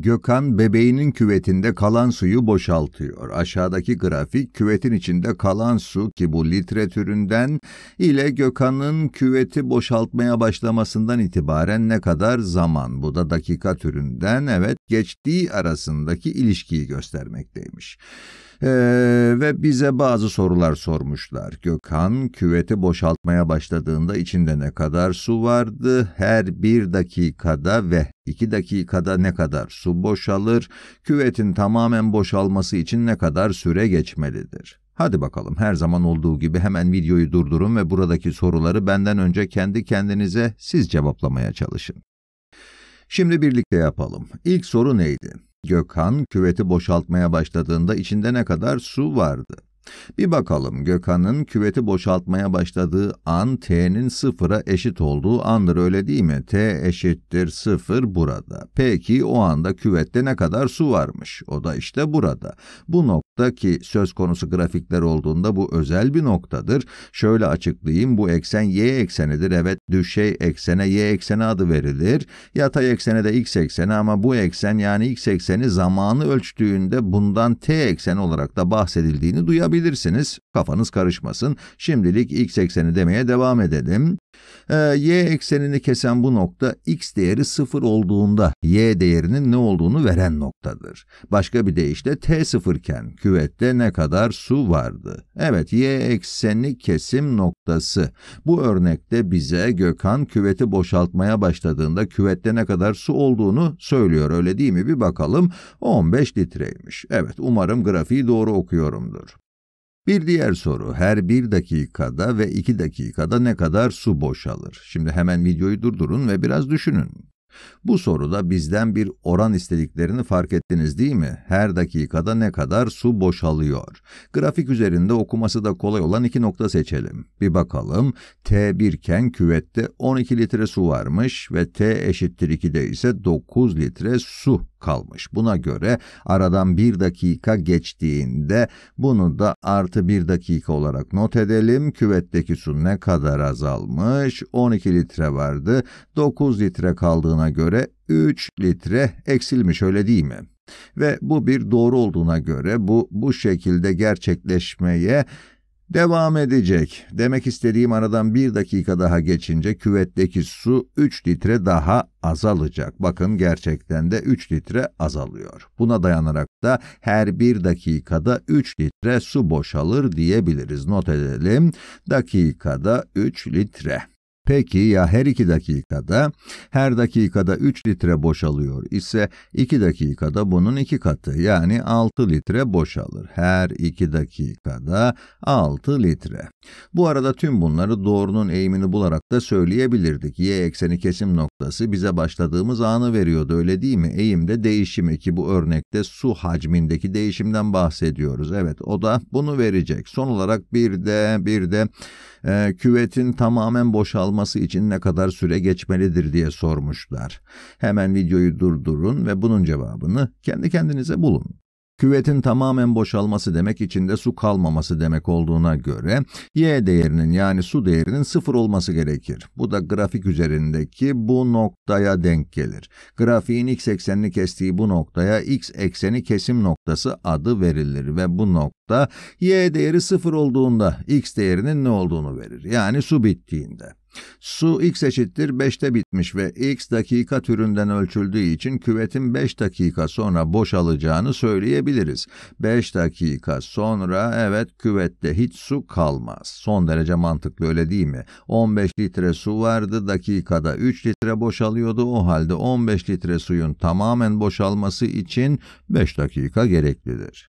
Gökhan bebeğinin küvetinde kalan suyu boşaltıyor. Aşağıdaki grafik küvetin içinde kalan su ki bu litre türünden ile Gökhan'ın küveti boşaltmaya başlamasından itibaren ne kadar zaman bu da dakika türünden evet geçtiği arasındaki ilişkiyi göstermekteymiş. Ee, ve bize bazı sorular sormuşlar. Gökhan küveti boşaltmaya başladığında içinde ne kadar su vardı? Her bir dakikada ve iki dakikada ne kadar su boşalır? Küvetin tamamen boşalması için ne kadar süre geçmelidir? Hadi bakalım her zaman olduğu gibi hemen videoyu durdurun ve buradaki soruları benden önce kendi kendinize siz cevaplamaya çalışın. Şimdi birlikte yapalım. İlk soru neydi? Gökhan küveti boşaltmaya başladığında içinde ne kadar su vardı? Bir bakalım Gökhan'ın küveti boşaltmaya başladığı an T'nin sıfıra eşit olduğu andır öyle değil mi? T eşittir sıfır burada. Peki o anda küvette ne kadar su varmış? O da işte burada. Bu nokta boyutta ki söz konusu grafikler olduğunda bu özel bir noktadır. Şöyle açıklayayım bu eksen y eksenidir. Evet düşey eksene y ekseni adı verilir. Yatay eksene de x ekseni ama bu eksen yani x ekseni zamanı ölçtüğünde bundan t ekseni olarak da bahsedildiğini duyabilirsiniz. Kafanız karışmasın. Şimdilik x ekseni demeye devam edelim. Ee, y eksenini kesen bu nokta x değeri sıfır olduğunda y değerinin ne olduğunu veren noktadır. Başka bir deyişle t sıfırken küvette ne kadar su vardı? Evet y ekseni kesim noktası. Bu örnekte bize Gökhan küveti boşaltmaya başladığında küvette ne kadar su olduğunu söylüyor öyle değil mi? Bir bakalım 15 litreymiş. Evet umarım grafiği doğru okuyorumdur. Bir diğer soru, her bir dakikada ve iki dakikada ne kadar su boşalır? Şimdi hemen videoyu durdurun ve biraz düşünün. Bu soruda bizden bir oran istediklerini fark ettiniz değil mi? Her dakikada ne kadar su boşalıyor? Grafik üzerinde okuması da kolay olan iki nokta seçelim. Bir bakalım, T1 iken küvette 12 litre su varmış ve T eşittir 2'de ise 9 litre su kalmış. Buna göre aradan bir dakika geçtiğinde bunu da artı bir dakika olarak not edelim. Küvetteki su ne kadar azalmış? 12 litre vardı. 9 litre kaldığına göre 3 litre eksilmiş öyle değil mi? Ve bu bir doğru olduğuna göre bu bu şekilde gerçekleşmeye Devam edecek. Demek istediğim aradan bir dakika daha geçince küvetteki su 3 litre daha azalacak. Bakın gerçekten de 3 litre azalıyor. Buna dayanarak da her bir dakikada 3 litre su boşalır diyebiliriz. Not edelim. Dakikada 3 litre. Peki ya her iki dakikada? Her dakikada 3 litre boşalıyor ise 2 dakikada bunun 2 katı yani 6 litre boşalır. Her 2 dakikada 6 litre. Bu arada tüm bunları doğrunun eğimini bularak da söyleyebilirdik. Y ekseni kesim noktası bize başladığımız anı veriyordu öyle değil mi? Eğimde değişimi ki bu örnekte su hacmindeki değişimden bahsediyoruz. Evet o da bunu verecek. Son olarak bir de bir de e, küvetin tamamen boşalması olması için ne kadar süre geçmelidir diye sormuşlar. Hemen videoyu durdurun ve bunun cevabını kendi kendinize bulun. Küvetin tamamen boşalması demek içinde su kalmaması demek olduğuna göre Y değerinin yani su değerinin sıfır olması gerekir. Bu da grafik üzerindeki bu noktaya denk gelir. Grafiğin x eksenini kestiği bu noktaya x ekseni kesim noktası adı verilir ve bu nokta y değeri sıfır olduğunda x değerinin ne olduğunu verir. Yani su bittiğinde. Su x eşittir 5'te bitmiş ve x dakika türünden ölçüldüğü için küvetin 5 dakika sonra boşalacağını söyleyebiliriz. 5 dakika sonra evet küvette hiç su kalmaz. Son derece mantıklı öyle değil mi? 15 litre su vardı dakikada 3 litre boşalıyordu o halde 15 litre suyun tamamen boşalması için 5 dakika gereklidir.